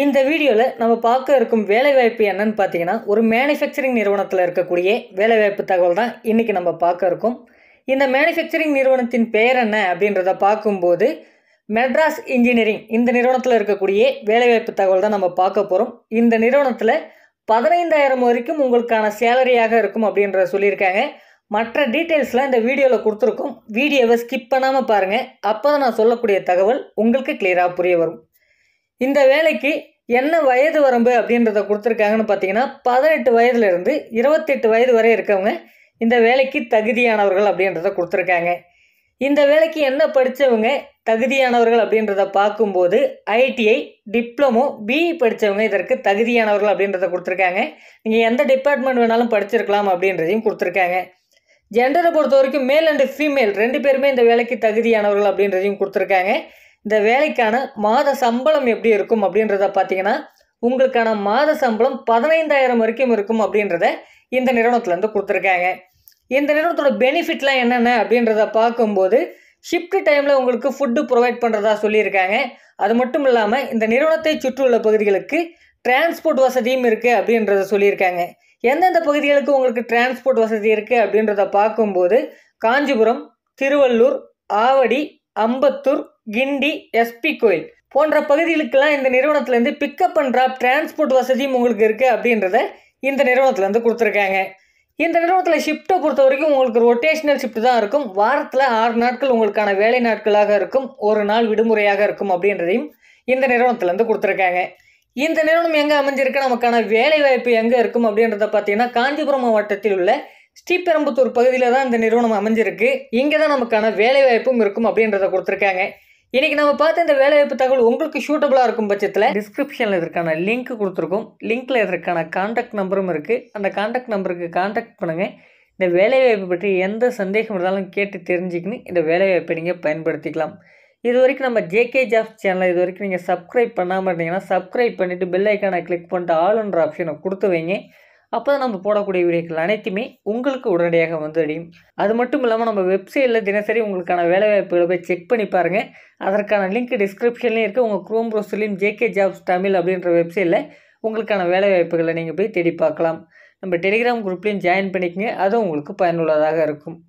இந்த வீடியோவில் நம்ம பார்க்க இருக்கும் வேலைவாய்ப்பு என்னன்னு பார்த்தீங்கன்னா ஒரு மேனுஃபேக்சரிங் நிறுவனத்தில் இருக்கக்கூடிய வேலைவாய்ப்பு தகவல் தான் இன்றைக்கி நம்ம பார்க்க இருக்கோம் இந்த மேனுஃபேக்சரிங் நிறுவனத்தின் பெயர் என்ன அப்படின்றத பார்க்கும்போது மெட்ராஸ் இன்ஜினியரிங் இந்த நிறுவனத்தில் இருக்கக்கூடிய வேலைவாய்ப்பு தகவல் தான் நம்ம பார்க்க போகிறோம் இந்த நிறுவனத்தில் பதினைந்தாயிரம் வரைக்கும் உங்களுக்கான சேலரியாக இருக்கும் அப்படின்றத சொல்லியிருக்காங்க மற்ற டீட்டெயில்ஸ்லாம் இந்த வீடியோவில் கொடுத்துருக்கோம் வீடியோவை ஸ்கிப் பண்ணாமல் பாருங்கள் அப்போ தான் நான் சொல்லக்கூடிய தகவல் உங்களுக்கு கிளியராக புரிய வரும் இந்த வேலைக்கு என்ன வயது வரம்பு அப்படின்றத கொடுத்துருக்காங்கன்னு பார்த்தீங்கன்னா பதினெட்டு வயதுலேருந்து இருபத்தெட்டு வயது வரை இருக்கவங்க இந்த வேலைக்கு தகுதியானவர்கள் அப்படின்றத கொடுத்துருக்காங்க இந்த வேலைக்கு என்ன படித்தவங்க தகுதியானவர்கள் அப்படின்றத பார்க்கும்போது ஐடிஐ டிப்ளமோ பிஇ e படித்தவங்க இதற்கு தகுதியானவர்கள் அப்படின்றத கொடுத்துருக்காங்க நீங்கள் எந்த டிபார்ட்மெண்ட் வேணாலும் படிச்சிருக்கலாம் அப்படின்றதையும் கொடுத்துருக்காங்க ஜெண்டரை பொறுத்த வரைக்கும் மேல் அண்டு ஃபீமேல் ரெண்டு பேருமே இந்த வேலைக்கு தகுதியானவர்கள் அப்படின்றதையும் கொடுத்துருக்காங்க இந்த வேலைக்கான மாத சம்பளம் எப்படி இருக்கும் அப்படின்றத பார்த்தீங்கன்னா உங்களுக்கான மாத சம்பளம் பதினைந்தாயிரம் வரைக்கும் இருக்கும் அப்படின்றத இந்த நிறுவனத்துலேருந்து கொடுத்துருக்காங்க இந்த நிறுவனத்தோட பெனிஃபிட்லாம் என்னென்ன அப்படின்றத பார்க்கும்போது ஷிஃப்ட் டைமில் உங்களுக்கு ஃபுட்டு ப்ரொவைட் பண்ணுறதா சொல்லியிருக்காங்க அது மட்டும் இல்லாமல் இந்த நிறுவனத்தை சுற்றியுள்ள பகுதிகளுக்கு டிரான்ஸ்போர்ட் வசதியும் இருக்குது அப்படின்றத சொல்லியிருக்காங்க எந்தெந்த பகுதிகளுக்கு உங்களுக்கு டிரான்ஸ்போர்ட் வசதி இருக்குது அப்படின்றத பார்க்கும்போது காஞ்சிபுரம் திருவள்ளூர் ஆவடி அம்பத்தூர் கிண்டி எஸ்பி கோயில் போன்ற பகுதிகளுக்கெல்லாம் இந்த நிறுவனத்துலேருந்து பிக்கப் அண்ட் ட்ராப் டிரான்ஸ்போர்ட் வசதியும் உங்களுக்கு இருக்குது அப்படின்றத இந்த நிறுவனத்துலேருந்து கொடுத்துருக்காங்க இந்த நிறுவனத்தில் ஷிஃப்ட்டை பொறுத்த வரைக்கும் உங்களுக்கு ரொட்டேஷனல் ஷிஃப்ட் தான் இருக்கும் வாரத்தில் ஆறு நாட்கள் உங்களுக்கான வேலை நாட்களாக இருக்கும் ஒரு நாள் விடுமுறையாக இருக்கும் அப்படின்றதையும் இந்த நிறுவனத்துலேருந்து கொடுத்துருக்காங்க இந்த நிறுவனம் எங்கே அமைஞ்சிருக்கு நமக்கான வேலை வாய்ப்பு எங்கே இருக்கும் அப்படின்றத பார்த்தீங்கன்னா காஞ்சிபுரம் மாவட்டத்தில் உள்ள ஸ்ரீபெரும்புத்தூர் பகுதியில் தான் இந்த நிறுவனம் அமைஞ்சிருக்கு இங்கே தான் நமக்கான வேலை வாய்ப்பும் இருக்கும் அப்படின்றத கொடுத்துருக்காங்க இன்றைக்கி நம்ம பார்த்த இந்த வேலைவாய்ப்பு தகவல் உங்களுக்கு ஷூட்டபுளாக இருக்கும் பட்சத்தில் டிஸ்கிரிப்ஷனில் இதற்கான லிங்க் கொடுத்துருக்கோம் லிங்க்ல இதற்கான கான்டாக்ட் நம்பரும் இருக்குது அந்த கான்டாக்ட் நம்பருக்கு கான்டாக்ட் பண்ணுங்கள் இந்த வேலைவாய்ப்பு பற்றி எந்த சந்தேகம் இருந்தாலும் கேட்டு தெரிஞ்சுக்கின்னு இந்த வேலைவாய்ப்பை நீங்கள் பயன்படுத்திக்கலாம் இது வரைக்கும் நம்ம ஜேகே ஜாப்ஸ் சேனலை இது வரைக்கும் நீங்கள் சப்ஸ்கிரைப் பண்ணாமல் இருந்தீங்கன்னா சப்ஸ்கிரைப் பண்ணிவிட்டு பெல் ஐக்கானை கிளிக் பண்ணிட்டு ஆளுன்ற ஆப்ஷனை கொடுத்து வைங்க அப்போ தான் நம்ம போடக்கூடிய வீடியோக்கள் அனைத்துமே உங்களுக்கு உடனடியாக அடையும் அது மட்டும் இல்லாமல் நம்ம வெப்சைட்டில் தினசரி உங்களுக்கான வேலைவாய்ப்புகளை போய் செக் பண்ணி பாருங்கள் அதற்கான லிங்க் டிஸ்கிரிப்ஷன்லேயும் இருக்குது உங்கள் குரோம் ப்ரௌசர்லேயும் ஜேகே ஜாப்ஸ் தமிழ் அப்படின்ற வெப்சைட்டில் உங்களுக்கான வேலைவாய்ப்புகளை நீங்கள் போய் தேடி பார்க்கலாம் நம்ம டெலிகிராம் குரூப்லேயும் ஜாயின் பண்ணிக்கங்க அதுவும் உங்களுக்கு பயனுள்ளதாக இருக்கும்